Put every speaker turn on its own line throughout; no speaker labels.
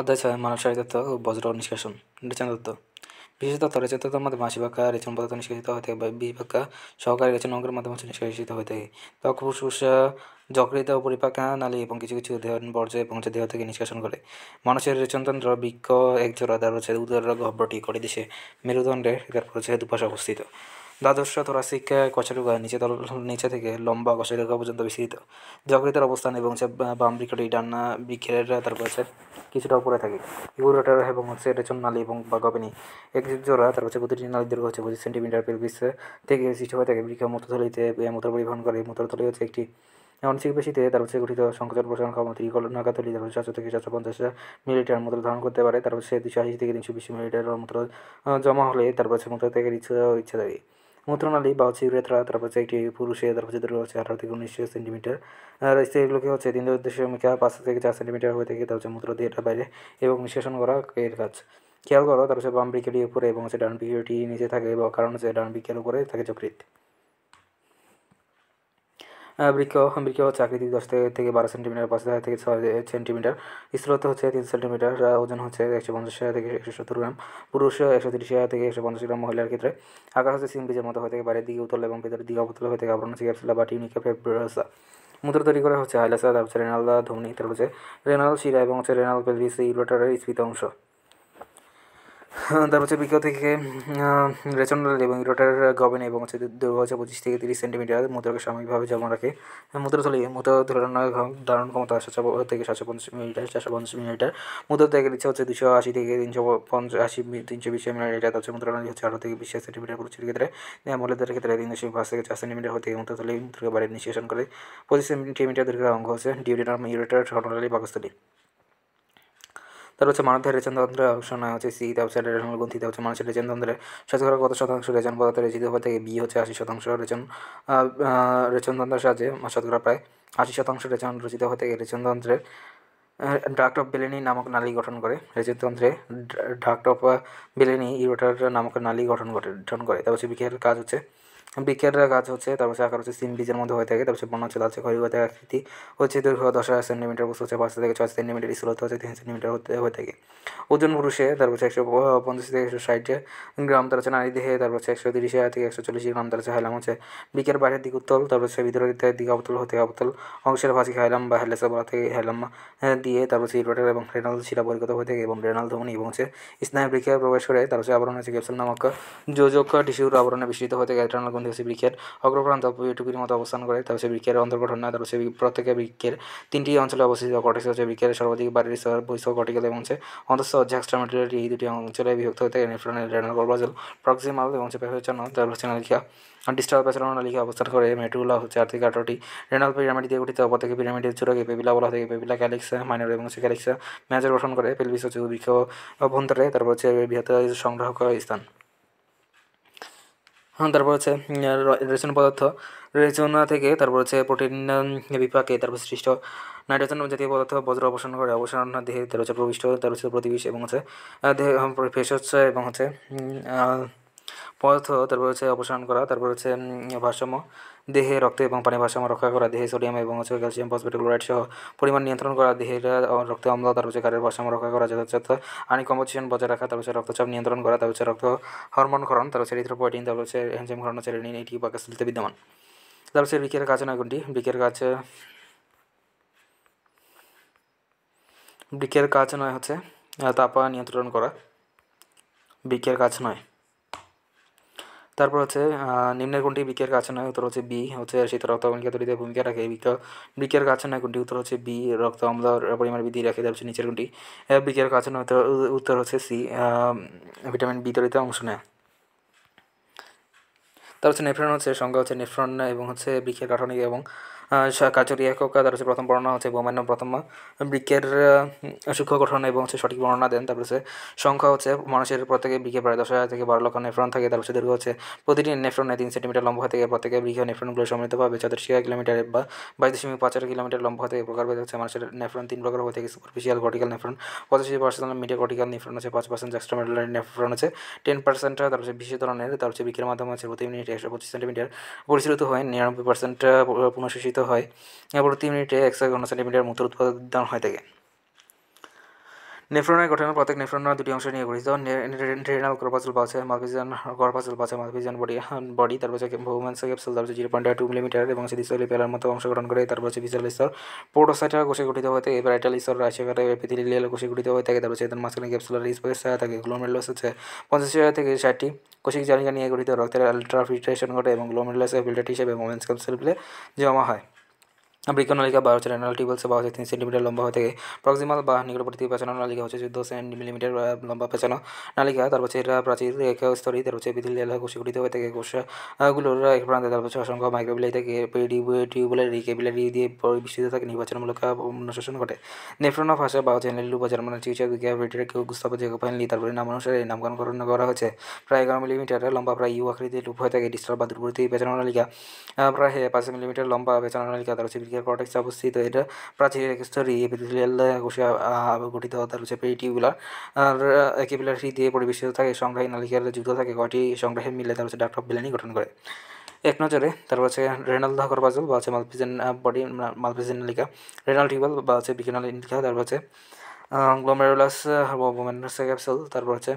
অধ্যায় ছয় মানব শারীরতত্ত্ব ও বজ্র নিষ্কাশন রেচনতত্ত্ব বিশেষতত্ত্ব রেচনতত্ত্বের মধ্যে আশি ভাগা রেচন পদার্থ নিষ্কাশিত হয়ে থাকে বিশ ভাগা সহকারী রেচন অঙ্গের মাধ্যমে নিষ্কাশিত হয়ে থাকে ত্বক ফুসফুসা যকৃত ও পরিপাকা নালী এবং কিছু কিছু দেহন পর্যায়ে পৌঁছে দেহ থেকে নিষ্কাশন করে মানুষের রেচনতন্ত্র বৃক্ষ একজোড়া দ্বার হচ্ছে উদর গহ্বরটি করে দেশে মেরুদণ্ডের তারপর দুপাশে অবস্থিত দ্বাদশ থোরাসিক কচেরুকা নিচে তল নিচে থেকে লম্বা কচেরুকা পর্যন্ত বিস্তৃত যকৃতের অবস্থান এবং হচ্ছে বাম বৃক্ষটি ডান্না বৃক্ষের তারপর হচ্ছে কিছুটা উপরে থাকে ইউরোটার এবং হচ্ছে রেচন নালী এবং বা গবেনি এক জোড়া তারপর হচ্ছে প্রতিটি নালী দীর্ঘ হচ্ছে পঁচিশ সেন্টিমিটার পেলভিস থেকে সৃষ্টি হয়ে থাকে বৃক্ষ মূত্রথলিতে মূত্র পরিবহন করে মূত্রথলি হচ্ছে একটি অনিশ্চিক বেশিতে তার হচ্ছে গঠিত সংকোচন প্রসারণ ক্ষমতা ত্রিকল নাগাতলি তার চারশো থেকে চারশো পঞ্চাশ মিলিটার মূত্র ধারণ করতে পারে তারপর সে দুশো আশি থেকে তিনশো বিশ মিলিলিটার মূত্র জমা হলে তারপর সে মূত্র থেকে ইচ্ছা ইচ্ছা থাকে মূত্রনালী বা হচ্ছে ইউরেথ্রা তারপর হচ্ছে একটি পুরুষে তারপর হচ্ছে হচ্ছে আঠারো থেকে উনিশ সেন্টিমিটার আর স্ত্রীগুলোকে হচ্ছে তিন দশমিকা পাঁচ থেকে চার সেন্টিমিটার হয়ে থাকে তার হচ্ছে মূত্র দিয়ে বাইরে এবং নিষ্কাশন করা এর কাজ খেয়াল করো তারপর হচ্ছে বাম উপরে এবং হচ্ছে ডান নিচে থাকে এবং কারণ হচ্ছে ডান ব্রিকের উপরে থাকে যকৃত বৃক্ষ বৃক্ষ হচ্ছে আকৃতি দশ থেকে বারো সেন্টিমিটার পাঁচ থেকে ছয় সেন্টিমিটার স্ত্রোত হচ্ছে তিন সেন্টিমিটার ওজন হচ্ছে একশো পঞ্চাশ থেকে একশো সত্তর গ্রাম পুরুষ একশো তিরিশ থেকে একশো পঞ্চাশ গ্রাম মহিলার ক্ষেত্রে আকার হচ্ছে সিম বীজের মতো হয়ে থাকে বাইরের দিকে উতল এবং ভেতরের দিকে অবতল হয়ে থাকে আবরণ হচ্ছে ক্যাপসুলা বা টিউনিকা ফেব্রোসা মুদ্রা তৈরি করা হচ্ছে হাইলাসা তারপর হচ্ছে রেনাল ধমনি তারপর হচ্ছে রেনাল শিরা এবং হচ্ছে রেনাল পেলভিস ইউরোটারের স্ফীত অংশ তারপর হ্যাঁ, হচ্ছে বিকেল থেকে রেচনডাল এবং ইরোটার গভেন এবং হচ্ছে দুর্গা হচ্ছে পঁচিশ থেকে তিরিশ সেন্টিমিটার মুদ্রাকে সাময়িকভাবে জমা রাখে মুদ্রা তলি মুদ্রা ধারণ ধারণ ক্ষমতা সাতশো থেকে সাতশো পঞ্চাশ মিলিমিটার চারশো পঞ্চাশ মিলিমিটার মুদ্রা থেকে দিচ্ছে হচ্ছে দুশো আশি থেকে তিনশো পঞ্চাশ আশি তিনশো বিশ মিলিমিটার হচ্ছে মুদ্রা হচ্ছে আঠারো থেকে বিশ সেন্টিমিটার পুরুষের ক্ষেত্রে মহিলাদের ক্ষেত্রে তিন দশমিক পাঁচ থেকে চার সেন্টিমিটার হতে মুদ্রা তলি মুদ্রাকে বাইরে নিঃশেষণ করে পঁচিশ সেন্টিমিটার দীর্ঘ অঙ্গ হচ্ছে ডিউরিনার ইউরেটার হর্নালি পাকস্থলী তারপর হচ্ছে মানবদের রেচনতন্ত্রের অপশন হচ্ছে সি তা হচ্ছে রেশন গ্রন্থি হচ্ছে মানুষের রেচনতন্ত্রে শতকরা কত শতাংশ রেচন পদার্থ রেচিত হয়ে থেকে বি হচ্ছে আশি শতাংশ রেচন রেচনতন্ত্রের সাহায্যে শতকরা প্রায় আশি শতাংশ রেচন রচিত হয়ে থেকে রেচনতন্ত্রে ডাক্ট অফ বেলেনি নামক নালী গঠন করে রেচনতন্ত্রে ডাক্ট অফ বেলেনি ইরোটার নামক নালী গঠন করে গঠন করে তারপর হচ্ছে বিকেল কাজ হচ্ছে বৃক্ষের গাছ হচ্ছে তারপর আকার হচ্ছে সিম বীজের মধ্যে হয়ে থাকে তারপর বন্য হচ্ছে লালচে হয়ে থাকে আকৃতি হচ্ছে দৈর্ঘ্য দশ হাজার সেন্টিমিটার বস্তু হচ্ছে পাঁচ থেকে ছয় সেন্টিমিটার স্থল হচ্ছে তিন সেন্টিমিটার হতে হয়ে থাকে ওজন পুরুষে তারপর একশো পঞ্চাশ থেকে একশো ষাটে গ্রাম তার হচ্ছে নারী দেহে তারপর হচ্ছে একশো তিরিশ থেকে একশো চল্লিশ গ্রাম তার হচ্ছে হাইলাম হচ্ছে বিকের বাইরের দিক উত্তল তারপর হচ্ছে ভিতরের দিকে অবতল হতে অবতল অংশের ভাষিক হাইলাম বা হেলেসা বলা থেকে হাইলাম হ্যাঁ, দিয়ে তারপর হচ্ছে ইলভার্টার এবং রেনাল শিরা পরিগত হয়ে থাকে এবং রেনাল ধমনি এবং হচ্ছে স্নায়ু বৃক্ষে প্রবেশ করে তারপর হচ্ছে আবরণ হচ্ছে ক্যাপসুল নামক যোজক টিস্যুর আবরণে বিস্তৃত হয়ে থাকে কোন সেই বৃক্ষের অগ্রপ্রান্ত টুকির মতো অবস্থান করে তবে সেই বৃক্ষের অন্তর্গঠন নয় তবে সেই প্রত্যেকের বৃক্ষের তিনটি অঞ্চলে অবস্থিত কটেক্স হচ্ছে বৃক্ষের সর্বাধিক বাড়ির স্তর বহিষ্ঠ কটিকাল এবং হচ্ছে অন্তঃস্থ হচ্ছে এক্সট্রামেটারি এই দুটি অঞ্চলে বিভক্ত হয়ে নেফ্রনের রেনাল প্রক্সিমাল এবং হচ্ছে প্যাফেচন তার হচ্ছে নালিকা ডিস্টাল প্যাচনালিকা অবস্থান করে মেটুলা হচ্ছে আর্থিক আটটি রেনাল পিরামিড দিয়ে গঠিত প্রত্যেকে পিরামিডের চূড়াকে পেবিলা বলা থেকে পেবিলা ক্যালিক্সা মাইনর এবং হচ্ছে ক্যালিক্সা মেজর গঠন করে পেলভিস হচ্ছে বৃক্ষ অভ্যন্তরে তারপর হচ্ছে বৃহত্তর সংগ্রহ করা স্থান হ্যাঁ, তারপর হচ্ছে রেচন পদার্থ রেচনা থেকে তারপর হচ্ছে প্রোটিন বিপাকে তারপর সৃষ্ট নাইট্রোজেন জাতীয় পদার্থ বজ্র অবসান করে অবসান দেহে তার হচ্ছে প্রবিষ্ট তার হচ্ছে প্রতিবিষ এবং হচ্ছে দেহে ভেষজ এবং হচ্ছে পদার্থ তারপর হচ্ছে অপসারণ করা তারপর হচ্ছে ভারসাম্য দেহে রক্ত এবং পানি ভারসাম্য রক্ষা করা দেহে সোডিয়াম এবং হচ্ছে ক্যালসিয়াম ফসফেট ক্লোরাইড সহ পরিমাণ নিয়ন্ত্রণ করা দেহের রক্তে অম্লতা তার হচ্ছে গাড়ির ভারসাম্য রক্ষা করা যথাযথ আনি কম্পোজিশন বজায় রাখা তার রক্তচাপ নিয়ন্ত্রণ করা তার হচ্ছে রক্ত হরমোনকরণ তার হচ্ছে রিথ্রোপয়েটিন তার হচ্ছে এনজাইম ঘরণ হচ্ছে নিন এটি বা বিদ্যমান তার হচ্ছে বিকের কাজ নয় কোনটি বিকের কাছে বিকের কাজ নয় হচ্ছে তাপা নিয়ন্ত্রণ করা বিকের কাজ নয় তারপর হচ্ছে নিম্নের কোনটি বৃক্ষের কাছে নয় উত্তর হচ্ছে বি হচ্ছে শীত রক্ত কণিকা তৈরিতে ভূমিকা রাখে বৃক্ষ বৃক্ষের কাছে নয় কোনটি উত্তর হচ্ছে বি রক্ত অম্লার পরিমাণ বৃদ্ধি রাখে তারপর নিচের কোনটি বৃক্ষের কাছে নয় উত্তর হচ্ছে সি ভিটামিন বি তৈরিতে অংশ নেয় তার হচ্ছে নেফ্রন হচ্ছে সংখ্যা হচ্ছে নেফ্রন এবং হচ্ছে বৃক্ষের কাঠনিক এবং কাজরি একক তার হচ্ছে প্রথম বর্ণনা হচ্ছে বোমান্য প্রথম বৃক্ষের সূক্ষ্ম গঠন এবং হচ্ছে সঠিক বর্ণনা দেন তারপর হচ্ছে সংখ্যা হচ্ছে মানুষের প্রত্যেকে বৃক্ষে প্রায় দশ হাজার থেকে বারো লক্ষ নেফ্রন থাকে তারপর হচ্ছে দীর্ঘ হচ্ছে প্রতিটি নেফ্রনে তিন সেন্টিমিটার লম্বা থেকে প্রত্যেকে বৃক্ষ নেফ্রনগুলো চার চৌত্রিশ কিলোমিটার বা বাইশ দশমিক পাঁচ কিলোমিটার লম্বা থেকে প্রকারভেদ হচ্ছে মানুষের নেফ্রন তিন প্রকার হয়ে থাকে সুপারফিশিয়াল কর্টিক্যাল নেফ্রন পঁচাশি পার্সেন্ট মিডিয়া কর্টিক্যাল নেফ্রন আছে পাঁচ পার্সেন্ট জাস্টমেডাল নেফ্রন আছে টেন পার্সেন্ট তারপর হচ্ছে বিশেষ ধরনের তারপর হচ্ছে বৃক্ষের মাধ্যমে আছে প্রতি মিনিট একশো পঁচিশ সেন্টিমিটার পরিচালিত হয় নিরানব্বই পার্সেন্ট পুনঃশোষিত হয় প্রতি মিনিটে একশো উনষাট সেন্টিমিটার মতো উৎপাদন হয়ে থাকে নেফ্রনের গঠনের প্রত্যেক নেফ্রনের দুটি অংশ নিয়ে গঠিত রেনাল কর্পাসুল পাচ্ছে মালপিজিয়ান কর্পাসুল পাচ্ছে মালপিজিয়ান বডি বডি তারপর হচ্ছে ভৌমাংস ক্যাপসুল তারপর জিরো পয়েন্ট টু মিলিমিটার এবং সে পেলার মতো অংশ করে তারপর হচ্ছে বিশাল স্তর পোটোসাইটার কোষে গঠিত হয়ে থাকে এবার এটাল স্তর রাশিয়াকারে এপিথিলিয়াল কোষে গঠিত হয়ে থাকে তারপর হচ্ছে এদের মাঝখানে ক্যাপসুলার স্পেস থাকে গ্লোমেরুলাস হচ্ছে পঞ্চাশ হাজার থেকে ষাটটি কোষিক জালিকা নিয়ে গঠিত রক্তের আলট্রা ফিল্ট্রেশন ঘটে এবং গ্লোমেরুলাসে ফিল্টার হিসেবে মোমেন্স ক্যাপসুল জমা হয় বৃক্ষনালিকা বা হচ্ছে অ্যানাল টিউবওয়েলস বা হচ্ছে তিন সেন্টিমিটার লম্বা হয়ে থাকে প্রক্সিমাল বা নিকটবর্তী পেছানো নালিকা হচ্ছে চোদ্দ সেন্টি লম্বা পেছানো নালিকা তারপর হচ্ছে এরা প্রাচীর তার হচ্ছে বিধিল এলাকা গঠিত হয়ে থাকে কোষগুলোর এক প্রান্তে তারপর হচ্ছে অসংখ্য মাইক্রোবিলাই থেকে টিউবুলারি রিকেবিলারি দিয়ে বিস্তৃত থাকে নির্বাচনমূলক অনুশাসন ঘটে অফ ভাষা বা হচ্ছে নেলু মানে জার্মানের চিকিৎসা বিজ্ঞান ব্রিটের গুস্তাব জেকোফাইনলি তারপরে নাম অনুসারে নামকরণ করা হয়েছে প্রায় এগারো মিলিমিটার লম্বা প্রায় ইউ আকৃতির রূপ হয়ে থাকে ডিস্টার বা দূরবর্তী পেছানো নালিকা প্রায় পাঁচ মিলিমিটার লম্বা পেছানো নালিকা তার হচ্ছে এপিথেলিয়াল কর্টেক্সে অবস্থিত এটা প্রাচীর স্তরী এপিথেলিয়াল কোষে গঠিত তার হচ্ছে পেটিউলার আর একেপিলার দিয়ে পরিবেশিত থাকে সংগ্রাহী নালিকার যুক্ত থাকে কয়টি সংগ্রাহের মিলে তার হচ্ছে ডাক্টর বিলানি গঠন করে এক নজরে তারপর হচ্ছে রেনাল ধাকর বাজল বা হচ্ছে মালপিজেন বডি মালপিজেন নালিকা রেনাল টিউবাল বা হচ্ছে বিকেনাল ইন্ডিকা তারপর হচ্ছে গ্লোমেরুলাস বোমেনাস ক্যাপসুল তারপর হচ্ছে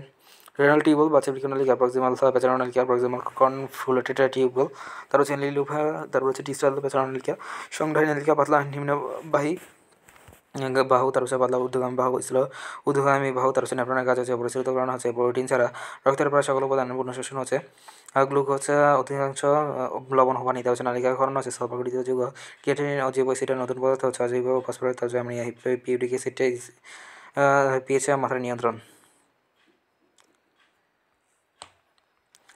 renal tubule বা cerebrocanalic approximal subpachyronal care proximal convoluted tubule তারপর হচ্ছে লিলুভা তারপর হচ্ছে ডিস্টাল প্যাচারোনাল কেয়া সংধারী কেয়া পাতলা নিম্নবাহী বাহু তার হচ্ছে পাতলা ঊর্ধ্বগামী বাহু ছিল ঊর্ধ্বগামী বাহু তার হচ্ছে নেপ্রনের কাজ আছে পরিচালিত করানো হচ্ছে প্রোটিন ছাড়া রক্তের প্রায় সকল উপাদান পূর্ণ শোষণ হচ্ছে গ্লুকোজ অধিকাংশ লবণ হওয়া নিতে হচ্ছে নালিকা খরণ হচ্ছে সর্বাগঠিত যুগ কেটেন অজীব সেটা নতুন পদার্থ হচ্ছে অজীব ফসফরাস তার আমি পিউরিক অ্যাসিড পিএইচ মাথার নিয়ন্ত্রণ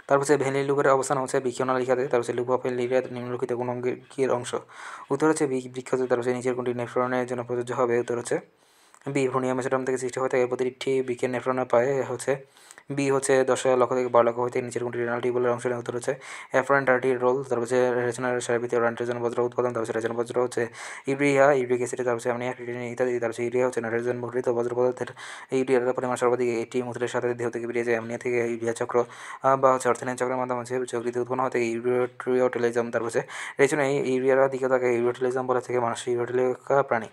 তারপর সে লুপের অবস্থান হচ্ছে লিখাতে তারপর সে লুপ অফ লিরিয়া নিম্নলিখিত কোন অঙ্গের অংশ উত্তর হচ্ছে বৃক্ষতে তারপর সে নিচের কোনটি নেফ্রনের জন্য প্রযোজ্য হবে উত্তর হচ্ছে বি ভ্রুনিয়া মেসোটাম থেকে সৃষ্টি হয় থাকে প্রতিটি বৃক্ষের নেফ্রনের পায় হচ্ছে বি হচ্ছে দশ লক্ষ থেকে বারো লক্ষ হইতে নিচের কোনটি রেনাল বলে অংশ উত্তর হচ্ছে অ্যাফ্রান্টারটি রোল তার হচ্ছে রেচনার সারাবিতে নাইট্রোজেন বজ্র উৎপাদন তারপরে রেচন বজ্র হচ্ছে ইউরিয়া ইউরিক অ্যাসিড তারপর হচ্ছে অ্যামোনিয়া ইত্যাদি তারপর হচ্ছে ইউরিয়া হচ্ছে নাইট্রোজেন বহিত বজ্র পদার্থের ইউরিয়ার পরিমাণ সর্বাধিক এটি মুদ্রের সাথে দেহ থেকে বেরিয়ে যায় অ্যামোনিয়া থেকে ইউরিয়া চক্র বা হচ্ছে অর্থনীতি চক্রের মাধ্যমে হচ্ছে চক্রিতে উৎপন্ন হতে ইউরিওটিলিজম তারপর হচ্ছে রেচনে ইউরিয়ার দিকে তাকে ইউরিওটিলিজম বলে থেকে মানুষ ইউরিওটিলিকা প্রাণী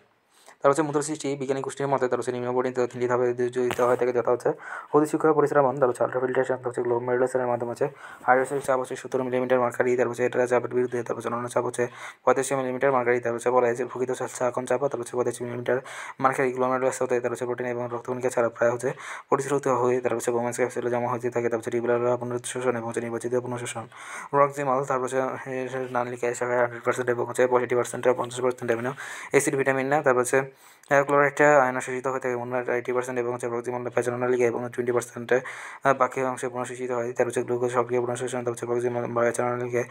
তার হচ্ছে মুদ্রা সৃষ্টি বিজ্ঞানী গোষ্ঠীর মতে তার হচ্ছে নিম্নবর্ণিত তিনটি ধাপে জড়িত হয়ে থাকে যথা হচ্ছে অতি শিক্ষক পরিশ্রমণ তার হচ্ছে আলট্রাফিল্ট্রেশন তার হচ্ছে গ্লোব মাধ্যমে আছে হাইড্রোসের চাপ হচ্ছে সত্তর মিলিমিটার মার্কারি তার হচ্ছে এটা চাপের বিরুদ্ধে তার হচ্ছে অন্য চাপ হচ্ছে পঁয়ত্রিশ মিলিমিটার মার্কারি তার হচ্ছে বলা হয়েছে ভূকিত এখন চাপ তার হচ্ছে পঁয়ত্রিশ মিলিমিটার মার্কারি গ্লোব মেডলেস হতে তার হচ্ছে প্রোটিন এবং রক্তকণিকা ছাড়া প্রায় হচ্ছে পরিশ্রুত হয়ে তার হচ্ছে বোমেন্স ক্যাপসুলে জমা হয়ে থাকে তার হচ্ছে রিগুলার পুনঃশোষণ এবং হচ্ছে নির্বাচিত পুনঃশোষণ রক্সিমাল তার হচ্ছে নান লিখে হান্ড্রেড পার্সেন্ট এবং হচ্ছে পঁয়ষট্টি পার্সেন্ট পঞ্চাশ পার্সেন্ট অ্যামিনো এসিড ভিটামিন না তার হচ্ছে ক্লোরাইডটা শোষিত হয়ে থাকে মোনার এইটি পার্সেন্ট এবং হচ্ছে প্রক্সিমল প্যাচানোনালিকা এবং টোয়েন্টি পার্সেন্ট বাকি অংশে পুনঃশোষিত হয় তার হচ্ছে গ্লুকোজ সক্রিয় পুনঃশোষণ তার হচ্ছে প্রক্সিমাল প্যাচানোনালিকা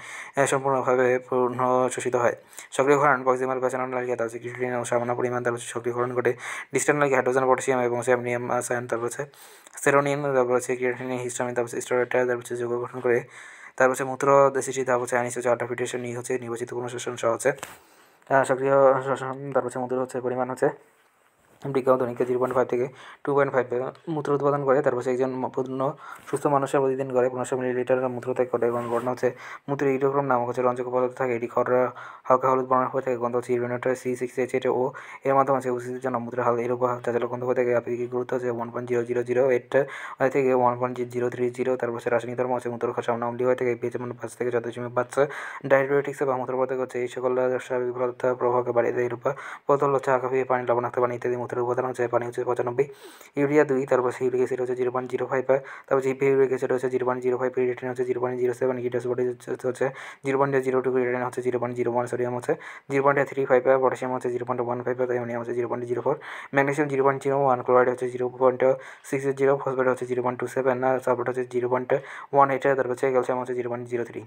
সম্পূর্ণভাবে পুনঃশোষিত হয় সক্রিয়করণ প্রক্সিমাল প্যাচানোনালিকা তার হচ্ছে ও সামান্য পরিমাণ তার হচ্ছে সক্রিয়করণ ঘটে ডিস্টানোনালিকা হাইড্রোজেন পটাশিয়াম এবং অ্যামোনিয়াম সায়ান তারপর হচ্ছে সেরোনিন তারপর হচ্ছে ক্রিয়েটিনিন হিস্টামিন তার হচ্ছে স্টোরেটা তারপর হচ্ছে যোগ গঠন করে তার হচ্ছে মূত্র দেশিটি তারপর হচ্ছে আইনিস হচ্ছে অটোফিটেশন নিয়ে হচ্ছে নির্বাচিত পুনঃশোষণ সহ হচ্ছে সক্রিয় তার হচ্ছে মধুর হচ্ছে পরিমাণ হচ্ছে বৃক্কায় ধনিকা জিরো পয়েন্ট ফাইভ থেকে টু পয়েন্ট ফাইভ মূত্র উৎপাদন করে তারপর একজন পূর্ণ সুস্থ মানুষের প্রতিদিন করে পনেরোশো মিলিলিটার মূত্র থেকে করে এবং ঘটনা হচ্ছে মূত্রে ইউরোক্রম নামক হচ্ছে রঞ্জক পদার্থ থাকে এটি খর হালকা হলুদ বর্ণ হয়ে থাকে গন্ধ হচ্ছে ইউরোনেটার C six H eight O এর মাধ্যমে হচ্ছে উচিত জন্য মূত্র হাল এর এরূপ চাচালো গন্ধ হয়ে থাকে আপেক্ষিক গুরুত্ব হচ্ছে one point zero zero zero eight থেকে one point zero three zero তারপর হচ্ছে রাসায়নিক ধর্ম হচ্ছে মূত্র সামনে অম্লি হয়ে থাকে পেয়েছে মানে পাঁচ থেকে চোদ্দ জিমি পাঁচ ডায়াবেটিক্স বা মূত্র পদার্থ হচ্ছে এই সকল স্বাভাবিক পদার্থ প্রভাবকে বাড়িয়ে দেয় উপর বদল হচ্ছে আঁকা পানি লবণাক্ত পানি ইত্যাদি মূত্র সাতের উপাদান হচ্ছে পানি হচ্ছে পঁচানব্বই ইউরিয়া দুই তারপর সিউরিক অ্যাসিড হচ্ছে জিরো পয়েন্ট জিরো ফাইভ তারপর পি ইউরিক অ্যাসিড হচ্ছে জিরো পয়েন্ট জিরো ফাইভ ইরিটেন হচ্ছে জিরো পয়েন্ট জিরো সেভেন ইডাস বডি হচ্ছে জিরো পয়েন্ট জিরো টু ইরিটেন হচ্ছে zero point zero one sodium হচ্ছে zero point three five potassium হচ্ছে zero point one five ammonium হচ্ছে zero point zero four magnesium zero point zero one chloride হচ্ছে zero point six zero phosphate হচ্ছে zero point two seven sulphate হচ্ছে zero point one eight তারপর হচ্ছে calcium হচ্ছে zero point zero three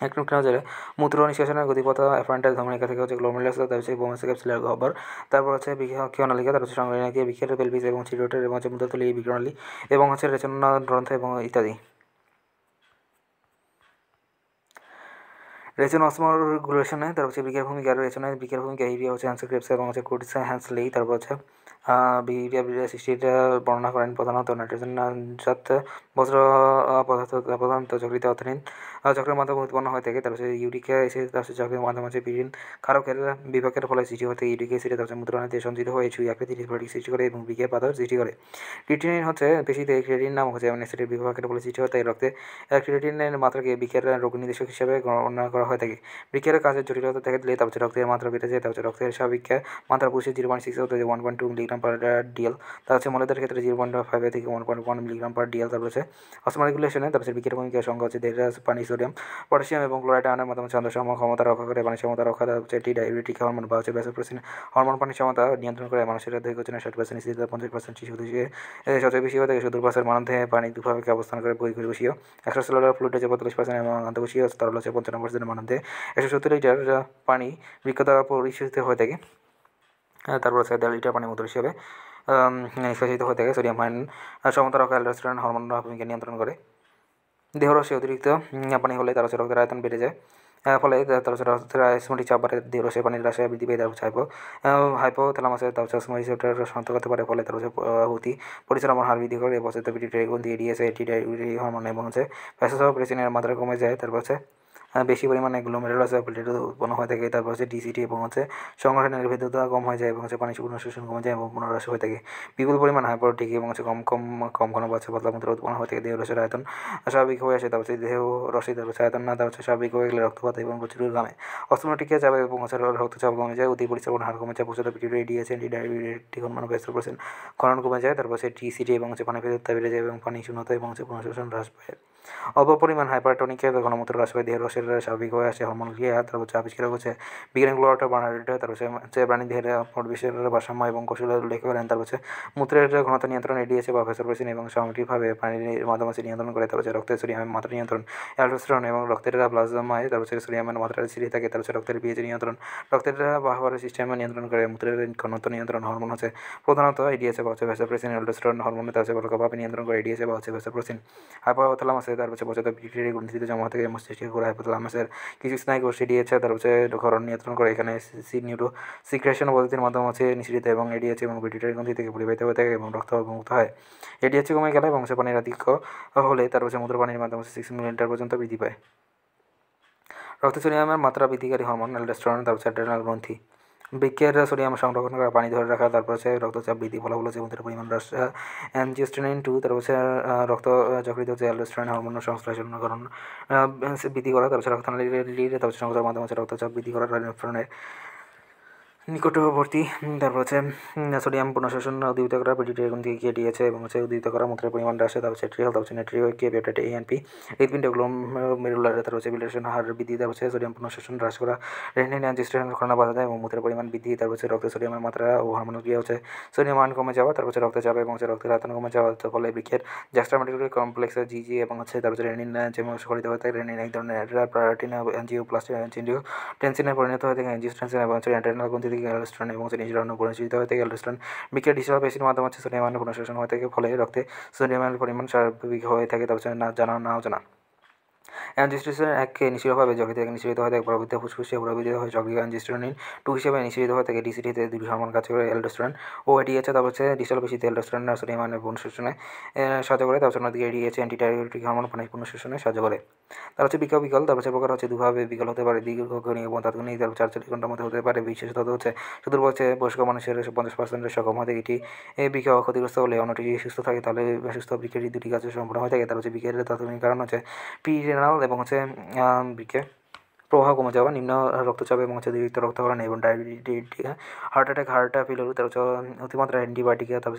electron যাবে মূত্র নিষ্কাশনের গতিপথ অ্যাফারেন্টাল ধমনিকা থেকে হচ্ছে গ্লোমেরুলাস তার হচ্ছে বোমাসিক্যাপসুলার গহ্বর তারপর হচ্ছে ক্ষণালিকা তার হচ্ছে সংগ্রহণিকা বিখ্যাত পেলভিস এবং চিরোটের এবং হচ্ছে মূত্রতলি বিক্রণালী এবং হচ্ছে রেচনা গ্রন্থ এবং ইত্যাদি রেচন অসমর রেচনে তারপর হচ্ছে বিকের ভূমিকা রেচনে বিকের ভূমিকা ইভিয়া হচ্ছে হ্যান্স ক্রিপস এবং হচ্ছে কুটিস হ্যান্সলি তারপর হচ্ছে বিরিয়া বিরিয়া সৃষ্টিটা বর্ণনা করেন প্রধানত নাইট্রোজেন জাত পদার্থ প্রধানত যকৃত অর্থনীতি চক্রের মাধ্যমে উৎপন্ন হয়ে থাকে তারপর ইউরিকা এসে তারপর চক্রের মাধ্যমে হচ্ছে বিভিন্ন কারকের বিভাগের ফলে সৃষ্টি হতে ইউরিকা সেটা তারপর মুদ্রণাতে সঞ্চিত হয়ে ছুঁই আকৃতি স্ফটিক সৃষ্টি করে এবং বিকে পাথর সৃষ্টি করে ক্রিটিনিন হচ্ছে পেশিতে ক্রিটিন নাম হচ্ছে এবং অ্যাসিডের বিভাগের ফলে সৃষ্টি হয় তাই রক্তে ক্রিটিনের মাত্রাকে বিকের রোগ নির্দেশক হিসেবে গণনা করা হয়ে থাকে বিকের কাজের জটিলতা দেখা দিলে তারপরে রক্তের মাত্রা বেড়ে যায় তারপর রক্তের স্বাভাবিক মাত্রা পুষে জিরো পয়েন্ট সিক্স হতে one point two milligram per DL তারপরে হচ্ছে মলেদের ক্ষেত্রে জিরো পয়েন্ট ফাইভ থেকে one point one milligram per DL তারপরে হচ্ছে তারপরে রেগুলেশনে তারপর বিকের ভূমিকা সংখ্যা হচ্ছে দেড় পানি সোডিয়াম পটাশিয়াম এবং ক্লোরাইড আয়নের মাধ্যমে ছন্দসম ক্ষমতা রক্ষা করে পানি ক্ষমতা রক্ষা হচ্ছে এটি ডায়াবেটিক হরমোন বা হচ্ছে ব্যাসোপ্রেসিন হরমোন পানি ক্ষমতা নিয়ন্ত্রণ করে মানুষের দৈহিক ওজনে ষাট পার্সেন্ট স্থিরতা পঞ্চাশ পার্সেন্ট শিশু থেকে সবচেয়ে বেশি হয়ে থাকে সুদূর পাশের মানধে পানি দুভাবে অবস্থান করে বহির্কোষীয় একশো সেলুলার ফ্লুট যে পঁয়তাল্লিশ পার্সেন্ট এবং আন্তঃকোষীয় তরল হচ্ছে পঞ্চান্ন পার্সেন্ট মানধে একশো সত্তর লিটার পানি বৃক্ষ দ্বারা পরিশোধিত হয়ে থাকে তারপর হচ্ছে দেড় লিটার পানি মতো হিসেবে নিষ্কাশিত হয়ে থাকে সোডিয়াম আয়ন সমতা রক্ষা অ্যালডোস্টেরন হরমোন ভূমিকা নিয়ন্ত্রণ করে দেহরসে অতিরিক্ত পানি হলে তারসে রক্তের আয়তন বেড়ে যায় ফলে তারসে রক্তের স্মৃতি চাপ বাড়ে দেহরসে পানির রাশে বৃদ্ধি পেয়ে তারপর হাইপো হাইপো তালামাসে তারপর স্মৃতি চাপটা শান্ত করতে পারে ফলে তারসে হুতি পরিচালনার হার বৃদ্ধি করে এবছর পিটি ট্রেগুন দিয়ে ডিএসএ এটি হরমোন এবং হচ্ছে ফ্যাসোসহ প্রেসিনের মাত্রা কমে যায় তারপর হচ্ছে বেশি পরিমাণে গ্লোমেরুলাস ফিল্টার উৎপন্ন হয়ে থাকে তারপর হচ্ছে ডিসিটি এবং হচ্ছে সংগঠনের ভেদতা কম হয়ে যায় এবং হচ্ছে পানি শোষণ কমে যায় এবং পুনরাস হয়ে থাকে বিপুল পরিমাণ হাইপোটিক এবং হচ্ছে কম কম কম ঘন বাচ্চা পাতলা মন্ত্র উৎপন্ন হয়ে থাকে দেহ রসের আয়তন স্বাভাবিক হয়ে আসে তারপর দেহ রসে তারপর আয়তন না তারপর স্বাভাবিক হয়ে গেলে রক্তপাত এবং প্রচুর গ্রামে অস্ত্রটিকে যাবে এবং হচ্ছে রক্তচাপ কমে যায় অতি পরিচালনা হার কমে যায় প্রচুর পিটিউরিয়া ডিএসএন ডিডায়াবেটিক হরমোন ব্যস্ত পার্সেন্ট খনন কমে যায় তারপর হচ্ছে ডিসিটি এবং হচ্ছে পানি ভেদতা বেড়ে যায় এবং পানি শূন্যতা এবং হচ্ছে পুনঃশোষণ হ্রাস পায় অল্প পরিমাণ হাইপারটনিকে ঘনমূত্র হ্রাস পায় দেহ রসের হরমোন তারপর ශවිකෝය හමල්ගේ අතර චාපිකරකච බිගරගලට පනට තරස ප්‍රනි දෙර පොඩිශර පශම এবং কৌশল উল্লেখ করেন তার হচ্ছে মূত্রের ঘনতা নিয়ন্ত্রণ এডিএসএ বা ফেসরোপেসিন এবং সামগ্রিকভাবে প্রাণীর মাধ্যমে নিয়ন্ত্রণ করে তার রক্তের সোডিয়ামের মাত্রা নিয়ন্ত্রণ অ্যালট্রোস্ট্রন এবং রক্তের প্লাজমায় তার হচ্ছে মাত্রা সিঁড়ি থাকে তার রক্তের পিএইচ নিয়ন্ত্রণ রক্তের বাহবার সিস্টেমে নিয়ন্ত্রণ করে মূত্রের ঘনত্ব নিয়ন্ত্রণ হরমোন হচ্ছে প্রধানত এডিএসএ বা হচ্ছে ভেসোপ্রেসিন অ্যালডোস্টেরন হরমোনে তার হচ্ছে বলকভাবে নিয়ন্ত্রণ করে এডিএসএ বা হচ্ছে ভেসোপ্রেসিন হাইপোথ্যালামাসে তার হচ্ছে বচেত বিক্রিয়া গ্রন্থিতে জমা থেকে মস্তিষ্কে ঘুরে হাইপোথ্যালামাস তালা কিছু স্নায়ু গোষ্ঠী ডিএচএ তার হচ্ছে ক্ষরণ নিয়ন্ত্রণ করে এখানে সি নিউটো সিক্রেশন পদ্ধতির মাধ্যমে হচ্ছে নিঃসৃত এবং এডিএচ এবং পিটুইটারি গ্রন্থি থেকে পরিবাহিত হয়ে থাকে এবং রক্ত অভিমুক্ত হয় এডিএচ কমে গেলে বংশ পানির আধিক্য হলে তার হচ্ছে পানির মাধ্যমে সিক্স মিলিলিটার পর্যন্ত বৃদ্ধি পায় রক্তে সোডিয়ামের মাত্রা বৃদ্ধিকারী হরমোন রেস্টুরেন্ট তার হচ্ছে অ্যাড্রেনাল গ্রন্থি বিক্রিয়ার সোডিয়াম সংরক্ষণ করা পানি ধরে রাখা তারপর হচ্ছে রক্তচাপ বৃদ্ধি ফলাফল হচ্ছে মধ্যের পরিমাণ হ্রাস অ্যানজিওস্টেনিন টু তারপর হচ্ছে রক্ত চক্রিত হচ্ছে অ্যালোস্ট্রেন হরমোন সংশ্লেষণকরণ বৃদ্ধি করা তারপর হচ্ছে রক্তনালীর তারপর হচ্ছে সংস্থার মাধ্যমে হচ্ছে রক্তচাপ বৃদ্ধি করা নিকটবর্তী তারপর হচ্ছে সোডিয়াম পুনঃশোষণ উদ্বিত করা পেটিটি থেকে গিয়ে দিয়েছে এবং হচ্ছে উদ্বিত করা মূত্রের পরিমাণ হ্রাসে তারপর হচ্ছে ট্রিহল তারপর হচ্ছে নেট্রিও কে পেপটাইট এ এনপি হৃদপিণ্ড গ্লোম মেরুলার তারপর হচ্ছে বিলেশন হার বৃদ্ধি তারপর হচ্ছে সোডিয়াম পুনঃশোষণ হ্রাস করা রেনিন অ্যান্টিস্টেশন বাধা দেয় এবং মূত্রের পরিমাণ বৃদ্ধি তারপর হচ্ছে রক্ত সোডিয়ামের মাত্রা ও হরমোন ক্রিয়া হচ্ছে সোডিয়াম আন কমে যাওয়া তারপর হচ্ছে রক্তে চাপা এবং হচ্ছে রক্তের আতন কমে যাওয়া ফলে বৃক্ষের জ্যাস্ট্রামেটিক কমপ্লেক্সের জিজি এবং হচ্ছে তারপর হচ্ছে রেনিন যে শরীর হয়ে থাকে রেনিন এক ধরনের প্রাটিন এনজিও প্লাস্টিক এনজিও টেনশনে পরিণত হয়ে থাকে এনজিও টেনশন এবং হচ্ছে ইন্টারনাল গ্রন্থি এবং নিউজিরানো পুনর্জীবিত হয়ে থাকে বিক্রিয়া মাধ্যমে হচ্ছে সোডিয়াম আয়ন পুনঃশোষণ হয়ে থাকে ফলে রক্তে সোডিয়াম পরিমাণ স্বাভাবিক হয়ে থাকে তবে না জানা না জানা অ্যানজিস্ট্রেশন এককে নিশ্চিতভাবে যকৃত থেকে নিশ্চিত হয় তাকে প্রবৃত্ত ফুসফুসে প্রবৃত্ত হয় যকৃত অ্যানজিস্ট্রোনিন টু হিসেবে নিঃসৃত হয়ে থাকে ডিসিটিতে দুটি হরমোন কাজ করে এলডোস্ট্রন ও এটি হচ্ছে তারপর হচ্ছে ডিসল পেশিতে এলডোস্ট্রন সোডিয়াম আয়নের মানে পুনঃশোষণে সাহায্য করে তারপর অন্যদিকে এটি আছে অ্যান্টিটাইরোটিক হরমোন পানির পুনঃশোষণে সাহায্য করে তার হচ্ছে বিকা বিকল তারপর হচ্ছে প্রকার হচ্ছে দুভাবে বিকল হতে পারে দীর্ঘক্ষণী এবং তাৎক্ষণিক তারপর চারচল্লিশ ঘন্টার মধ্যে হতে পারে বিশেষত হচ্ছে সুদূর হচ্ছে বয়স্ক মানুষের পঞ্চাশ পার্সেন্টের সক্ষম হতে এটি বিকা ক্ষতিগ্রস্ত হলে অন্যটি সুস্থ থাকে তাহলে সুস্থ বিকেটি দুটি কাজ সম্পূর্ণ হয়ে থাকে তার হচ্ছে বিকেলের তাৎক্ষণিক কারণ হচ্ছে পি ফাইনাল এবং হচ্ছে বিকে প্রবাহ কমে যাওয়া নিম্ন রক্তচাপ এবং হচ্ছে অতিরিক্ত রক্তক্ষরণ এবং diabetes heart attack heart fail হলো তার হচ্ছে অতিমাত্রা অ্যান্টিবায়োটিক তারপর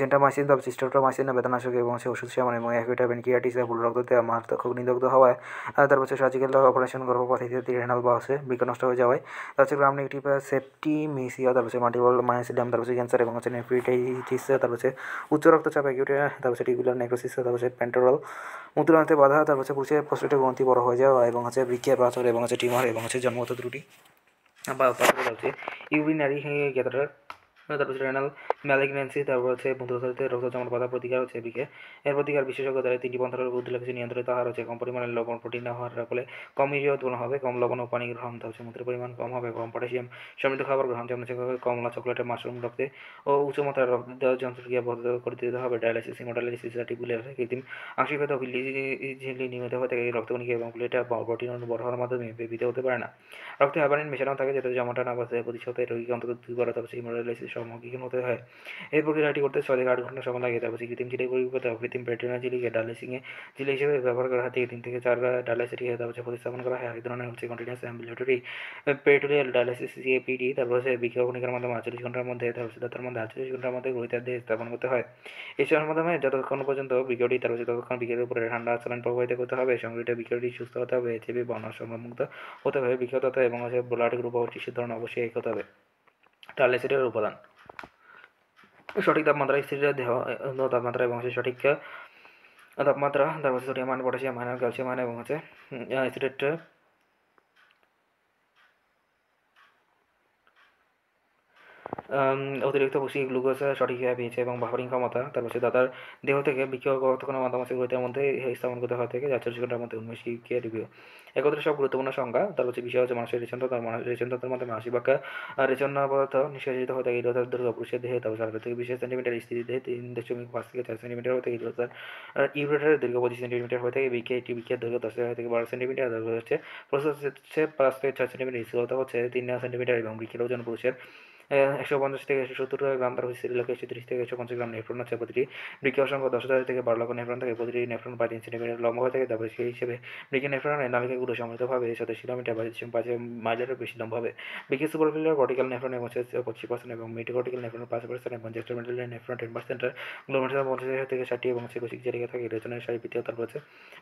জেন্টা মাসিন তারপর না বেদনাশক এবং হচ্ছে ওষুধ সেবন এবং অ্যাকুইটা ব্যানকিয়াটিস ভুল রক্ততে মারাত্মক নিদগ্ধ হওয়ায় তারপর হচ্ছে সার্জিক্যাল অপারেশন গর্ভপাত ইত্যাদি রেনাল বা হচ্ছে বিজ্ঞান নষ্ট হয়ে যাওয়ায় তার হচ্ছে গ্রাম নেগেটিভ সেফটি মিসিয়া তারপর হচ্ছে মাল্টিপল মাইসিডিয়াম তারপর হচ্ছে ক্যান্সার এবং হচ্ছে নেফ্রিটাইটিস তারপর হচ্ছে উচ্চ রক্তচাপ অ্যাকিউটা তারপর হচ্ছে টিগুলার নেক্রোসিস তারপর হচ্ছে প্যান্টোরাল মূত্রনাতে বাধা তারপর হচ্ছে পুরুষের প্রস্তুতি গ্রন্থি বড় হয়ে যাওয়া এবং হচ্ছে বৃক্ষে পাথর এবং আছে টিউমার এবং আছে জন্মগত ত্রুটি বা পাথর আছে ইউরিনারি গ্যাদার হ্যাঁ, তারপর হচ্ছে রেনাল ম্যালেগনেন্সি তারপর হচ্ছে বন্ধুত্বের রক্ত জমার বাধা প্রতিকার হচ্ছে এদিকে এর প্রতিকার বিশেষজ্ঞ দ্বারা তিনটি পন্থার উদ্দেশ্য কিছু নিয়ন্ত্রিত আহার হচ্ছে কম পরিমাণে লবণ প্রোটিন না হওয়ার ফলে কম ইউরিয়া উৎপন্ন হবে কম লবণ ও পানি গ্রহণ হচ্ছে মূত্রের পরিমাণ কম হবে কম পটাশিয়াম সমৃদ্ধ খাবার গ্রহণ যেমন কমলা চকলেটে মাশরুম রক্তে ও উচ্চ মাত্রার রক্ত দেওয়ার যন্ত্রকে বদ্ধ করে দিতে হবে ডায়ালিসিস হিমোডায়ালিসিস আর্টিকুলার কৃত্রিম আংশিক ব্যথা নিয়মিত হয়ে থাকে রক্তকণিকা এবং প্লেটা প্রোটিন বড় হওয়ার মাধ্যমে বিতে হতে পারে না রক্তে হাইবারিন মেশানো থাকে যেটা জমাটা না বসে প্রতি রোগীকে অন্তত দুইবার অথবা হিমোডায়ালিসিস সম্মুখীন হতে হয় এই প্রক্রিয়াটি করতে ছয় থেকে আট ঘন্টা সময় লাগে তারপর কৃত্রিম চিলি পরিবর্তে কৃত্রিম প্যাটেনা চিলিকে ডালেসিংয়ে চিলি হিসেবে ব্যবহার করা হয় তিন থেকে চার ডায়ালাইসিটি হয়ে তারপর প্রতিস্থাপন করা হয় এক ধরনের হচ্ছে continuous ambulatory peritoneal dialysis CAPD তারপর হচ্ছে বিজ্ঞাপনিকার মাধ্যমে আটচল্লিশ ঘন্টার মধ্যে তারপর তার মধ্যে আটচল্লিশ ঘন্টার মধ্যে গ্রহিতার দিয়ে স্থাপন করতে হয় এসবের মাধ্যমে যতক্ষণ পর্যন্ত বিজ্ঞটি তারপর ততক্ষণ বিজ্ঞের উপরে ঠান্ডা আচরণ প্রভাবিত করতে হবে সংগৃহীত বিকেটি সুস্থ হতে হবে এচিবি বর্ণ মুক্ত হতে হবে বিজ্ঞ এবং হচ্ছে ব্লাড গ্রুপ ও সে ধরনের অবশ্যই এক হতে হবে তাহলে সেটার উপাদান সঠিক তাপমাত্রা স্থিরতা দেহ তাপমাত্রা এবং হচ্ছে সঠিক তাপমাত্রা তারপর sodium ion potassium ion calcium ion এবং হচ্ছে স্থিরেট অতিরিক্ত পুষ্টি গ্লুকোজ সঠিকভাবে পেয়েছে এবং বাফারিং ক্ষমতা তার পাশে দাদার দেহ থেকে বিক্ষোভ মাতামাসি গ্রহিতের মধ্যে স্থাপন করতে হওয়া থেকে চল্লিশ ঘন্টার মধ্যে উন্মেষকে রিভিউ একত্রে সব গুরুত্বপূর্ণ সংজ্ঞা তার হচ্ছে বিষয় হচ্ছে মানুষের রেচন তার মানুষ রেচনতন্ত্রের মধ্যে মানসিক বাক্যা রেচন পদার্থ নিষ্কাশিত হয়ে থাকে ইরোধার দ্রুত পুরুষের দেহে তারপর সারা থেকে বিশ সেন্টিমিটার স্থিতি দেহে তিন দশমিক পাঁচ থেকে চার সেন্টিমিটার হয়ে থাকে ইরোধার ইউরেটারের দীর্ঘ পঁচিশ সেন্টিমিটার হয়ে থাকে বিকে একটি বিকে দৈর্ঘ্য দশ থেকে বারো সেন্টিমিটার দৈর্ঘ্য হচ্ছে প্রসেস হচ্ছে পাঁচ থেকে ছয় সেন্টিমিটার স্থিরতা হচ্ছে তিন সেন্টিমিটার এবং বিকের ওজন পুরুষের একশো পঞ্চাশ থেকে একশো সত্তর গ্রাম তারপর হচ্ছে লক্ষ একশো ত্রিশ থেকে একশো পঞ্চাশ গ্রাম নেফ্রন আছে প্রতিটি বৃক্ষ অসংখ্য দশ হাজার থেকে বারো লক্ষ নেফ্রন থাকে প্রতিটি নেফ্রন পাঁচ তিন সেন্টিমিটার লম্বা হয়ে থাকে তারপরে সেই হিসেবে বৃক্ষ নেফ্রনের নালিকাগুলো সমৃদ্ধভাবে সাথে কিলোমিটার বা পাঁচ মাইলেরও বেশি লম্বা হবে বৃক্ষ সুপারফিলের কর্টিক্যাল নেফ্রন এবং পঁচিশ পার্সেন্ট এবং মেটিকর্টিক্যাল নেফ্রন পাঁচ পার্সেন্ট এবং জেস্টমেন্টাল নেফ্রন টেন পার্সেন্ট গ্লোমেন্টাল পঞ্চাশ থেকে ষাটি এবং সে কোশিক জায়গা থাকে রেচনের সারি পিতে তারপর আছে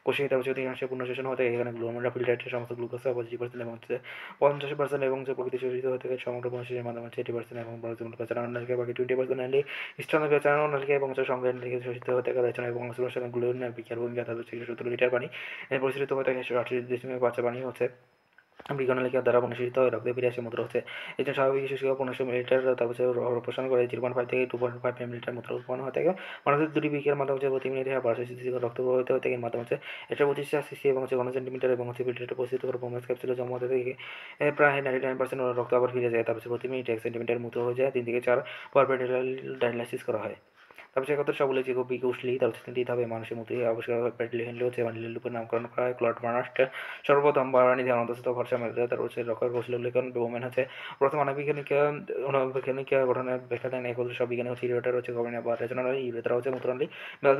কোশিক তারপর পূর্ণ শোষণ হয়ে থাকে এখানে গ্লোমেন্টা ফিল্টারের সমস্ত গ্লুকোজ পঁচিশ পার্সেন্ট এবং হচ্ছে পঞ্চাশ পার্সেন্ট এবং যে প্রকৃতি শোষিত থাকে সমগ্র পঞ্চাশের মাধ্যমে এটি এবং বাকি টোয়েন্টি পার্সেন্ট এবং সংগ্রহ থেকে শোষিত হতে গেলে এবং বিখ্যাত ভূমিকা তাদের লিটার পানি পরিচালিত হতে একশো দশমিক পাঁচ পানি হচ্ছে লেখার দ্বারা অনুশোষিত হয়ে রক্তে ফিরে আসে মূত্র হচ্ছে এজন্য স্বাভাবিক শিশুকে পনেরোশো মিলিটার তারপর রোপোষণ করে জিরো পয়েন্ট ফাইভ থেকে টু পয়েন্ট ফাইভ মিলিটার মূত্র উৎপন্ন হয়ে থাকে মানুষের দুটি বিকের মাধ্যমে হচ্ছে প্রতি মিনিটে পাঁচশো শিশু রক্ত প্রবাহিত হয়ে থাকে মাধ্যম হচ্ছে এটা পঁচিশ সিসি এবং হচ্ছে ঘন সেন্টিমিটার এবং হচ্ছে ফিল্টারে পরিস্থিত করে বোমাস ক্যাপসুলে জমা হতে থেকে প্রায় নাইনটি নাইন পার্সেন্ট রক্ত আবার ফিরে যায় তারপর প্রতি মিনিটে এক সেন্টিমিটার মূত্র হয়ে যায় তিন থেকে চার পর ডায়ালাইসিস করা হয় তারপর সে কথা সব বলেছে খুব বিকৌশলী তার দিতে হবে মানুষের মতো আবিষ্কার প্যাডলি হেনলি হচ্ছে এবং লিলুপের নামকরণ করা হয় ক্লট মার্নাস্ট সর্বপ্রথম বারানি ধ্যান অন্তস্থ ভরসা মেধা তার হচ্ছে রকার কৌশল উল্লেখন বোমেন হচ্ছে প্রথম অনাবৈজ্ঞানিক অনাবৈজ্ঞানিক ঘটনা ব্যাখ্যা দেন এক সব বিজ্ঞানী হচ্ছে ইউরেটার হচ্ছে গভর্নর বা রেজনাল ইউরেটার হচ্ছে মুতরানলি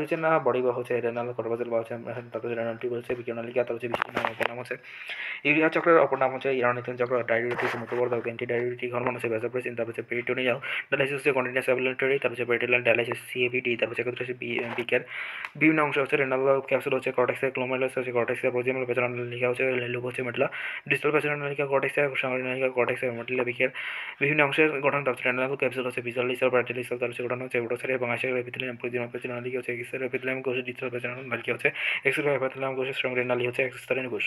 হচ্ছে না বডি বা হচ্ছে রেনাল করবাজল বা হচ্ছে তার হচ্ছে রেনালটি বলছে বিজ্ঞানালিকা তার হচ্ছে বিশ্বের নাম অপর নাম হচ্ছে ইউরিয়া চক্রের অপর নাম হচ্ছে ইরানিথেন চক্র ডায়াবেটিস মুখবর্ধক অ্যান্টি ডায়াবেটিক হরমোন হচ্ছে ভ্যাসোপ্রেসিন তারপর হচ্ছে পেরিটোনিয়াল ডায়ালাইসিস হচ্ছে কন্টিনিউয়াস অ্যাবুলেন্টারি তারপর হচ্ছে ডায়ালাইসিস সি ডি তারপর হচ্ছে একত্রে হচ্ছে বিকের বিভিন্ন অংশ হচ্ছে রেনাল ক্যাপসুল হচ্ছে কর্টেক্সের ক্লোমেলাস হচ্ছে কর্টেক্সের প্রোজিমাল পেছনের নালিকা হচ্ছে লুপ হচ্ছে মেটলা ডিস্টাল পেছনের নালিকা কর্টেক্সের সামনের নালিকা কর্টেক্সের মেটলা বিকের বিভিন্ন অংশের গঠন তারপর রেনাল ক্যাপসুল হচ্ছে বিজালিসাল ব্যাটালিসাল তার হচ্ছে গঠন হচ্ছে উডোসারে এবং আশের এপিথেলিয়াম প্রোজিমাল পেছনের নালিকা হচ্ছে এক্সের এপিথেলিয়াম কোষ ডিস্টাল পেছনের নালিকা হচ্ছে এক্সের এপিথেলিয়াম কোষ সঙ্গে নালী হচ্ছে এক্সেস্তারেন কোষ